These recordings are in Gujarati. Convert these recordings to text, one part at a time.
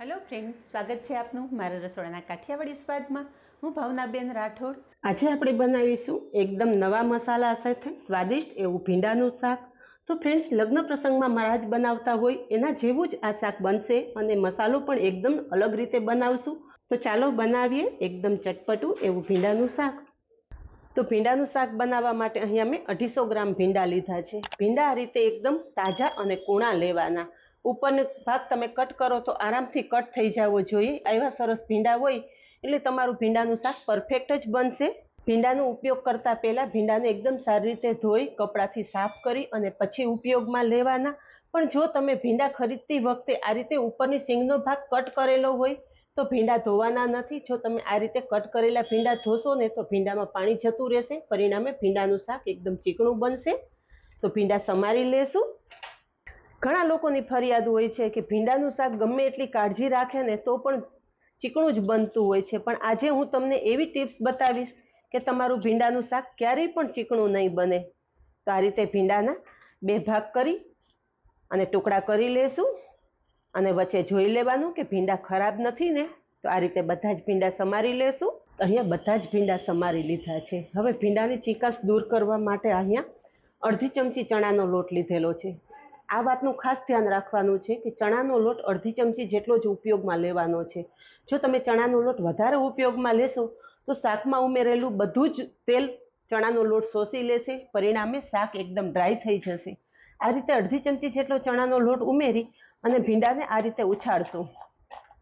હેલો ફ્રેન્ડ સ્વાગત છે આપનું મારા રસોડાના કાઠિયાવાડી સ્વાદમાં હું ભાવનાબેન રાઠોડ આજે આપણે બનાવીશું એકદમ નવા મસાલા સાથે સ્વાદિષ્ટ એવું ભીંડાનું શાક તો ફ્રેન્ડ્સ લગ્ન પ્રસંગમાં મારા જ બનાવતા હોય એના જેવું જ આ શાક બનશે અને મસાલો પણ એકદમ અલગ રીતે બનાવશું તો ચાલો બનાવીએ એકદમ ચટપટું એવું ભીંડાનું શાક તો ભીંડાનું શાક બનાવવા માટે અહીંયા મેં અઢીસો ગ્રામ ભીંડા લીધા છે ભીંડા આ રીતે એકદમ તાજા અને કૂણા લેવાના ઉપરનો ભાગ તમે કટ કરો તો આરામથી કટ થઈ જવો જોઈએ આવા સરસ ભીંડા હોય એટલે તમારું ભીંડાનું શાક પરફેક્ટ જ બનશે ભીંડાનો ઉપયોગ કરતાં પહેલાં ભીંડાને એકદમ સારી રીતે ધોઈ કપડાથી સાફ કરી અને પછી ઉપયોગમાં લેવાના પણ જો તમે ભીંડા ખરીદતી વખતે આ રીતે ઉપરની સિંગનો ભાગ કટ કરેલો હોય તો ભીંડા ધોવાના નથી જો તમે આ રીતે કટ કરેલા ભીંડા ધોશો ને તો ભીંડામાં પાણી જતું રહેશે પરિણામે ભીંડાનું શાક એકદમ ચીકણું બનશે તો ભીંડા સમારી લેશું ઘણા લોકોની ફરિયાદ હોય છે કે ભીંડાનું શાક ગમે એટલી કાળજી રાખે ને તો પણ ચીકણું જ બનતું હોય છે પણ આજે હું તમને એવી ટિપ્સ બતાવીશ કે તમારું ભીંડાનું શાક ક્યારેય પણ ચીકણું નહીં બને તો આ રીતે ભીંડાના બે ભાગ કરી અને ટુકડા કરી લેશું અને વચ્ચે જોઈ લેવાનું કે ભીંડા ખરાબ નથી ને તો આ રીતે બધા જ ભીંડા સમારી લેશું અહીંયા બધા જ ભીંડા સમારી લીધા છે હવે ભીંડાની ચીકાશ દૂર કરવા માટે અહીંયા અડધી ચમચી ચણાનો લોટ લીધેલો છે આ વાતનું ખાસ ધ્યાન રાખવાનું છે કે ચણાનો લોટ અડધી ચમચી જેટલો જ ઉપયોગમાં લેવાનો છે જો તમે ચણાનો લોટ વધારે ઉપયોગમાં લેશો તો શાકમાં ઉમેરેલું બધું જ તેલ ચણાનો લોટ શોષી લેશે પરિણામે શાક એકદમ ડ્રાય થઈ જશે આ રીતે અડધી ચમચી જેટલો ચણાનો લોટ ઉમેરી અને ભીંડાને આ રીતે ઉછાળશો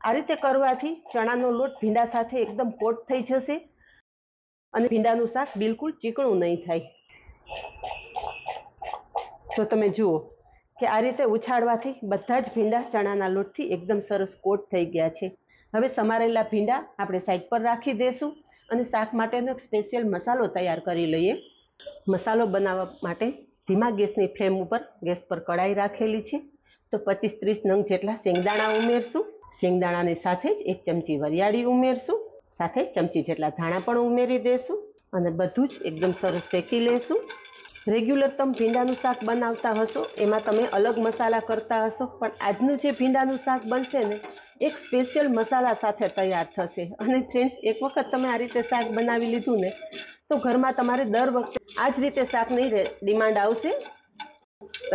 આ રીતે કરવાથી ચણાનો લોટ ભીંડા સાથે એકદમ કોટ થઈ જશે અને ભીંડાનું શાક બિલકુલ ચીકણું નહીં થાય તો તમે જુઓ કે આ રીતે ઉછાળવાથી બધા જ ભીંડા ચણાના લોટથી એકદમ સરસ કોટ થઈ ગયા છે હવે સમારેલા ભીંડા આપણે સાઈડ પર રાખી દઈશું અને શાક માટેનો એક સ્પેશિયલ મસાલો તૈયાર કરી લઈએ મસાલો બનાવવા માટે ધીમા ગેસની ફ્લેમ ઉપર ગેસ પર કડાઈ રાખેલી છે તો પચીસ ત્રીસ નંગ જેટલા શેંગદાણા ઉમેરશું શેંગદાણાની સાથે જ એક ચમચી વરિયાળી ઉમેરશું સાથે ચમચી જેટલા ધાણા પણ ઉમેરી દઈશું અને બધું જ એકદમ સરસ શેકી લેશું રેગ્યુલર તમે ભીંડાનું શાક બનાવતા હશો એમાં તમે અલગ મસાલા કરતા હશો પણ આજનું જે ભીંડાનું શાક બનશે ને એક સ્પેશિયલ મસાલા સાથે તૈયાર થશે અને ફ્રેન્ડ્સ એક વખત તમે આ રીતે શાક બનાવી લીધું ને તો ઘરમાં તમારે દર વખતે આ જ રીતે શાકની ડિમાન્ડ આવશે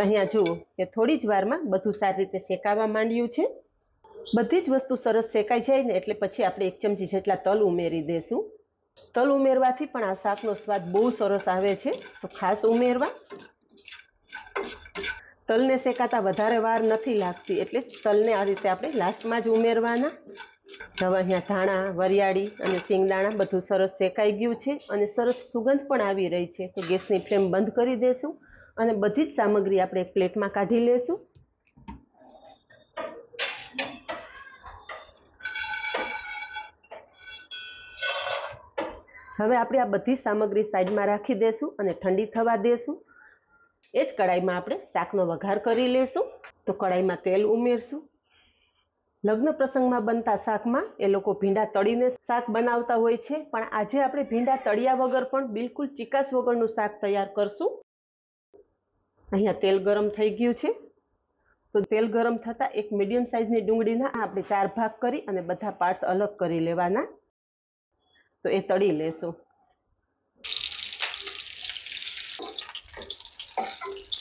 અહીંયા જુઓ કે થોડી જ વારમાં બધું સારી રીતે શેકાવા માંડ્યું છે બધી જ વસ્તુ સરસ શેકાઈ જાય ને એટલે પછી આપણે એક ચમચી જેટલા તલ ઉમેરી દઈશું તલ ઉમેરવાથી પણ આ શાકનો સ્વાદ બહુ સરસ આવે છે તો ખાસ ઉમેરવા તલને શેકાતા વધારે વાર નથી લાગતી એટલે તલને આ રીતે આપણે લાસ્ટમાં જ ઉમેરવાના હવે અહીંયા ધાણા વરિયાળી અને સિંગદાણા બધું સરસ શેકાઈ ગયું છે અને સરસ સુગંધ પણ આવી રહી છે તો ગેસની ફ્લેમ બંધ કરી દઈશું અને બધી જ સામગ્રી આપણે એક પ્લેટમાં કાઢી લેશું હવે આપણે આ બધી સામગ્રી સાઈડમાં રાખી દેશું અને ઠંડી થવા દેશું એ જ કડાઈમાં આપણે શાકનો વઘાર કરી લેશું તો કડાઈમાં તેલ ઉમેરશું લગ્ન પ્રસંગમાં બનતા શાકમાં એ લોકો ભીંડા તળીને શાક બનાવતા હોય છે પણ આજે આપણે ભીંડા તળ્યા વગર પણ બિલકુલ ચિકાસ વગરનું શાક તૈયાર કરશું અહીંયા તેલ ગરમ થઈ ગયું છે તો તેલ ગરમ થતાં એક મીડિયમ સાઇઝની ડુંગળીના આપણે ચાર ભાગ કરી અને બધા પાર્ટસ અલગ કરી લેવાના તો એ તળી લેશો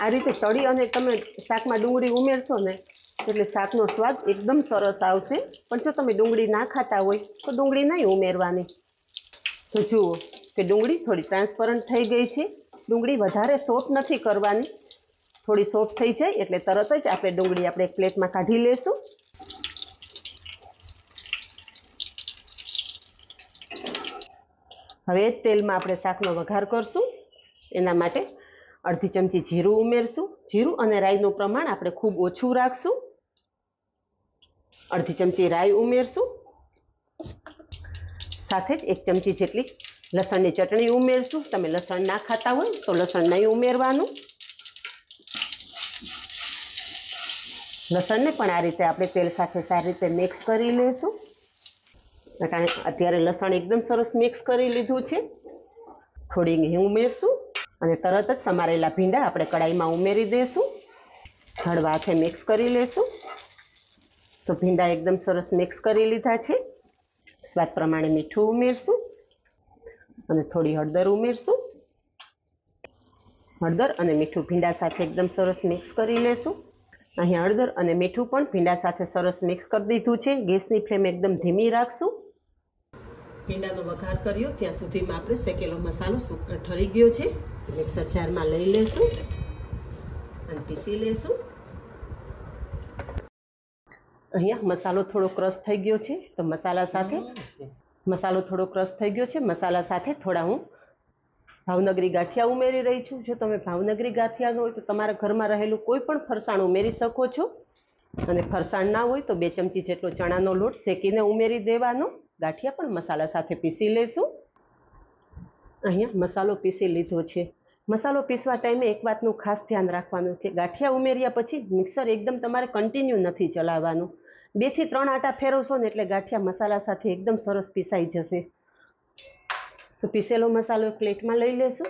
આ રીતે તળી અને તમે શાકમાં ડુંગળી ઉમેરશો ને એટલે શાકનો સ્વાદ એકદમ સરસ આવશે પણ જો તમે ડુંગળી ના ખાતા હોય તો ડુંગળી નહીં ઉમેરવાની તો જુઓ કે ડુંગળી થોડી ટ્રાન્સપરન્ટ થઈ ગઈ છે ડુંગળી વધારે સોફ્ટ નથી કરવાની થોડી સોફ્ટ થઈ જાય એટલે તરત જ આપણે ડુંગળી આપણે એક પ્લેટમાં કાઢી લેશું હવે જ તેલમાં આપણે શાકનો વઘાર કરશું એના માટે અડધી ચમચી જીરું ઉમેરશું જીરું અને રાઈનું પ્રમાણ આપણે ખૂબ ઓછું રાખશું અડધી ચમચી રાઈ ઉમેરશું સાથે જ એક ચમચી જેટલી લસણની ચટણી ઉમેરશું તમે લસણ ના ખાતા હોય તો લસણ નહીં ઉમેરવાનું લસણને પણ આ રીતે આપણે તેલ સાથે સારી રીતે મિક્સ કરી લઈશું અત્યારે લસણ એકદમ સરસ મિક્સ કરી લીધું છે થોડી ઘી ઉમેરશું અને તરત જ સમારેલા ભીંડા આપણે કડાઈમાં ઉમેરી દઈશું હળવા મિક્સ કરી લેશું તો ભીંડા એકદમ સરસ મિક્સ કરી લીધા છે સ્વાદ પ્રમાણે મીઠું ઉમેરશું અને થોડી હળદર ઉમેરશું હળદર અને મીઠું ભીંડા સાથે એકદમ સરસ મિક્સ કરી લેશું અહીં હળદર અને મીઠું પણ ભીંડા સાથે સરસ મિક્સ કરી દીધું છે ગેસની ફ્લેમ એકદમ ધીમી રાખશું ભીંડાનો વઘાર કર્યો ત્યાં સુધીમાં આપણે શેકેલો મસાલો ઠરી ગયો છે મિક્સર જારમાં લઈ લેશું અને પીસી લેશું અહીંયા મસાલો થોડો ક્રશ થઈ ગયો છે તો મસાલા સાથે મસાલો થોડો ક્રશ થઈ ગયો છે મસાલા સાથે થોડા હું ભાવનગરી ગાંઠિયા ઉમેરી રહી છું જો તમે ભાવનગરી ગાંઠિયાનું હોય તો તમારા ઘરમાં રહેલું કોઈ પણ ફરસાણ ઉમેરી શકો છો અને ફરસાણ ના હોય તો બે ચમચી જેટલો ચણાનો લોટ શેકીને ઉમેરી દેવાનો ગાંઠિયા પણ મસાલા સાથે પીસી લઈશું અહીંયા મસાલો પીસી લીધો છે મસાલો પીસવા ટાઈમે એક વાતનું ખાસ ધ્યાન રાખવાનું કે ગાંઠિયા ઉમેર્યા પછી મિક્સર એકદમ તમારે કન્ટિન્યુ નથી ચલાવવાનું બેથી ત્રણ આટા ફેરવશો ને એટલે ગાંઠિયા મસાલા સાથે એકદમ સરસ પીસાઈ જશે તો પીસેલો મસાલો એક પ્લેટમાં લઈ લેશું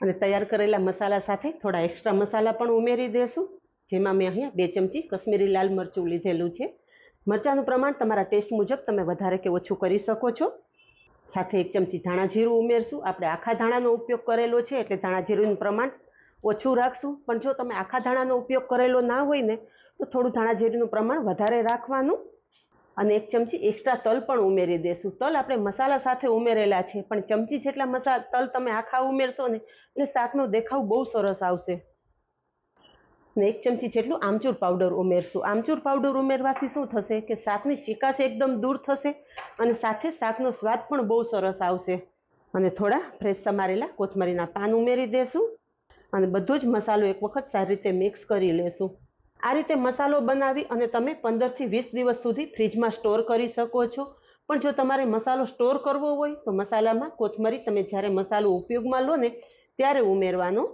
અને તૈયાર કરેલા મસાલા સાથે થોડા એક્સ્ટ્રા મસાલા પણ ઉમેરી દેશું જેમાં મેં અહીંયા બે ચમચી કશ્મીરી લાલ મરચું લીધેલું છે મરચાંનું પ્રમાણ તમારા ટેસ્ટ મુજબ તમે વધારે કે ઓછું કરી શકો છો સાથે એક ચમચી ધાણા જીરું ઉમેરશું આપણે આખા ધાણાનો ઉપયોગ કરેલો છે એટલે ધાણા જીરુંનું પ્રમાણ ઓછું રાખશું પણ જો તમે આખા ધાણાનો ઉપયોગ કરેલો ના હોય ને તો થોડું ધાણા જીરુંનું પ્રમાણ વધારે રાખવાનું અને એક ચમચી એક્સ્ટ્રા તલ પણ ઉમેરી દેશું તલ આપણે મસાલા સાથે ઉમેરેલા છે પણ ચમચી જેટલા મસાલા તલ તમે આખા ઉમેરશો ને એટલે શાકનો દેખાવ બહુ સરસ આવશે ને એક ચમચી જેટલું આમચૂર પાવડર ઉમેરશું આમચૂર પાવડર ઉમેરવાથી શું થશે કે શાકની ચિકાશ એકદમ દૂર થશે અને સાથે શાકનો સ્વાદ પણ બહુ સરસ આવશે અને થોડા ફ્રેશ સમારેલા કોથમરીના પાન ઉમેરી દેશું અને બધો જ મસાલો એક વખત સારી રીતે મિક્સ કરી લેશું આ રીતે મસાલો બનાવી અને તમે પંદરથી વીસ દિવસ સુધી ફ્રીજમાં સ્ટોર કરી શકો છો પણ જો તમારે મસાલો સ્ટોર કરવો હોય તો મસાલામાં કોથમરી તમે જ્યારે મસાલો ઉપયોગમાં લો ને ત્યારે ઉમેરવાનો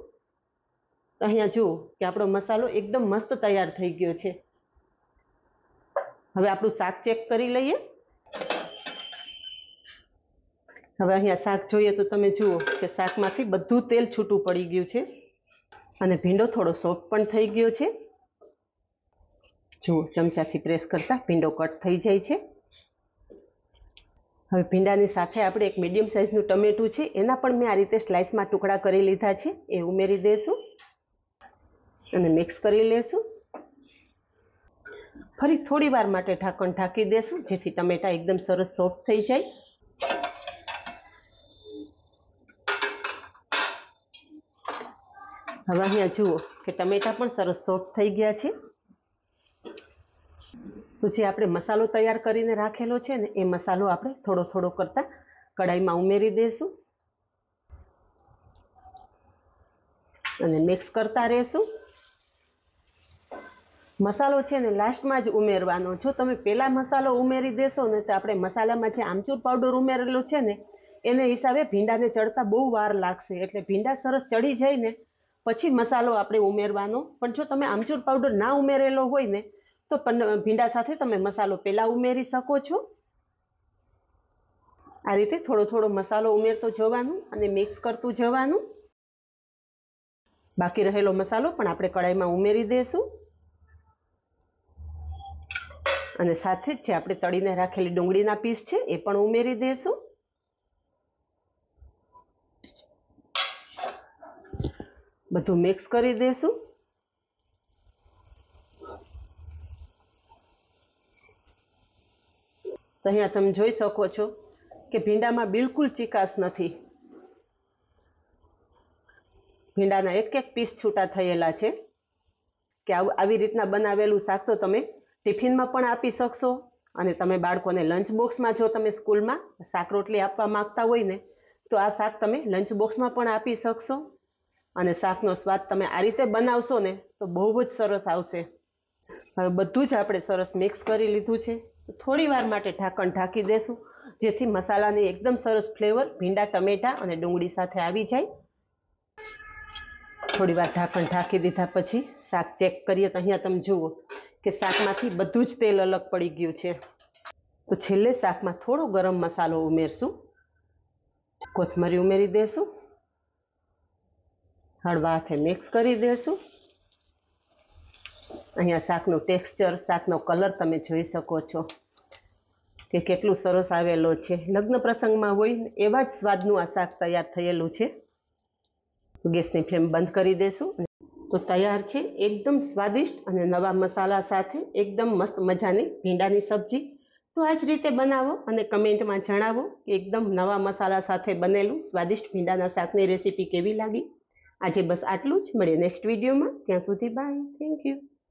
અહીંયા જુઓ કે આપણો મસાલો એકદમ મસ્ત તૈયાર થઈ ગયો છે હવે આપણું શાક ચેક કરી લઈએ હવે અહીંયા શાક જોઈએ તો તમે જુઓ કે શાકમાંથી બધું તેલ છૂટું પડી ગયું છે અને ભીંડો થોડો સોફ્ટ પણ થઈ ગયો છે જુઓ ચમચાથી પ્રેસ કરતાં ભીંડો કટ થઈ જાય છે હવે ભીંડાની સાથે આપણે એક મીડિયમ સાઇઝનું ટમેટું છે એના પણ મેં આ રીતે સ્લાઇસમાં ટુકડા કરી લીધા છે એ ઉમેરી દઈશું અને મિક્સ કરી લેશું ફરી થોડી વાર માટે ઢાંકણ ઢાંકી દેશું જેથી ટમેટા એકદમ સરસ સોફ્ટ થઈ જાય હવે અહીંયા જુઓ કે ટમેટા પણ સરસ સોફ્ટ થઈ ગયા છે તો જે આપણે મસાલો તૈયાર કરીને રાખેલો છે ને એ મસાલો આપણે થોડો થોડો કરતા કડાઈમાં ઉમેરી દઈશું અને મિક્સ કરતા રહેશું મસાલો છે ને લાસ્ટમાં જ ઉમેરવાનો જો તમે પહેલાં મસાલો ઉમેરી દેશો ને તો આપણે મસાલામાં જે આમચૂર પાવડર ઉમેરેલો છે ને એને હિસાબે ભીંડાને ચડતા બહુ વાર લાગશે એટલે ભીંડા સરસ ચડી જાય ને પછી મસાલો આપણે ઉમેરવાનો પણ જો તમે આમચૂર પાવડર ના ઉમેરેલો હોય ને તો ભીંડા સાથે તમે મસાલો પહેલાં ઉમેરી શકો છો આ રીતે થોડો થોડો મસાલો ઉમેરતો જવાનું અને મિક્સ કરતું જવાનું બાકી રહેલો મસાલો પણ આપણે કડાઈમાં ઉમેરી દઈશું અને સાથે જ જે આપણે તળીને રાખેલી ડુંગળીના પીસ છે એ પણ ઉમેરી દઈશું બધું મિક્સ કરી દઈશું તો અહીંયા તમે જોઈ શકો છો કે ભીંડામાં બિલકુલ ચિકાસ નથી ભીંડાના એક એક પીસ છૂટા થયેલા છે કે આવી રીતના બનાવેલું શાક તો તમે ટિફિનમાં પણ આપી શકશો અને તમે બાળકોને લંચ બોક્સમાં જો તમે સ્કૂલમાં શાક રોટલી આપવા માગતા હોય ને તો આ શાક તમે લંચ બોક્સમાં પણ આપી શકશો અને શાકનો સ્વાદ તમે આ રીતે બનાવશો ને તો બહુ જ સરસ આવશે હવે બધું જ આપણે સરસ મિક્સ કરી લીધું છે થોડી વાર માટે ઢાંકણ ઢાંકી દેશું જેથી મસાલાની એકદમ સરસ ફ્લેવર ભીંડા ટમેટા અને ડુંગળી સાથે આવી જાય થોડી વાર ઢાંકણ ઢાંકી દીધા પછી શાક ચેક કરીએ તો અહીંયા તમે જુઓ કે શાકમાંથી બધું જ તેલ અલગ પડી ગયું છે તો છેલ્લે શાકમાં થોડો ગરમ મસાલો ઉમેરશું કોથમરી ઉમેરી દેશું હળવા હાથે મિક્સ કરી દઈશું અહીંયા શાકનું ટેક્સચર શાકનો કલર તમે જોઈ શકો છો કે કેટલું સરસ આવેલો છે લગ્ન પ્રસંગમાં હોય એવા જ સ્વાદનું આ શાક તૈયાર થયેલું છે ગેસની ફ્લેમ બંધ કરી દેશું તો તૈયાર છે એકદમ સ્વાદિષ્ટ અને નવા મસાલા સાથે એકદમ મસ્ત મજાની ભીંડાની સબ્જી તો આ જ રીતે બનાવો અને કમેન્ટમાં જણાવો કે એકદમ નવા મસાલા સાથે બનેલું સ્વાદિષ્ટ ભીંડાના શાકની રેસીપી કેવી લાગી આજે બસ આટલું જ મળીએ નેક્સ્ટ વિડીયોમાં ત્યાં સુધી બાય થેન્ક યુ